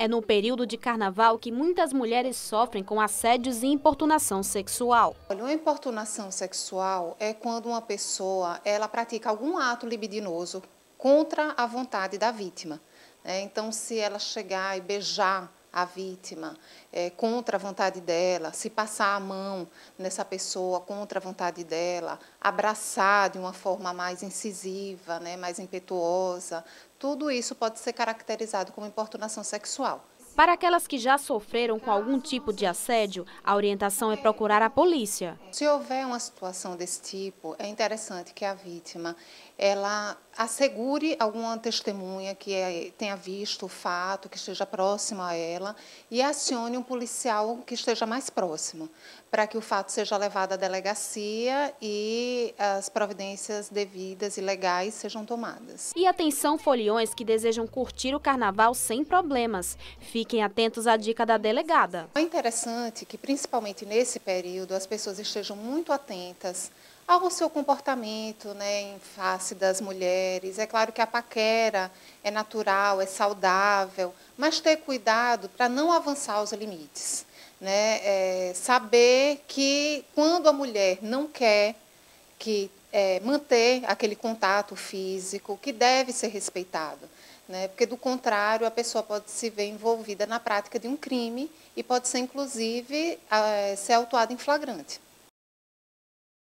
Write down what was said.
É no período de carnaval que muitas mulheres sofrem com assédios e importunação sexual. Olha, uma importunação sexual é quando uma pessoa ela pratica algum ato libidinoso contra a vontade da vítima. Né? Então, se ela chegar e beijar a vítima é, contra a vontade dela, se passar a mão nessa pessoa contra a vontade dela, abraçar de uma forma mais incisiva, né, mais impetuosa, tudo isso pode ser caracterizado como importunação sexual. Para aquelas que já sofreram com algum tipo de assédio, a orientação é procurar a polícia. Se houver uma situação desse tipo, é interessante que a vítima ela assegure alguma testemunha que é, tenha visto o fato, que esteja próximo a ela e acione um policial que esteja mais próximo, para que o fato seja levado à delegacia e as providências devidas e legais sejam tomadas. E atenção foliões que desejam curtir o carnaval sem problemas. Fique Fiquem atentos à dica da delegada. É interessante que, principalmente nesse período, as pessoas estejam muito atentas ao seu comportamento né, em face das mulheres. É claro que a paquera é natural, é saudável, mas ter cuidado para não avançar os limites. Né? É saber que quando a mulher não quer que é, manter aquele contato físico, que deve ser respeitado. Né? Porque, do contrário, a pessoa pode se ver envolvida na prática de um crime e pode ser, inclusive, eh, ser autuada em flagrante.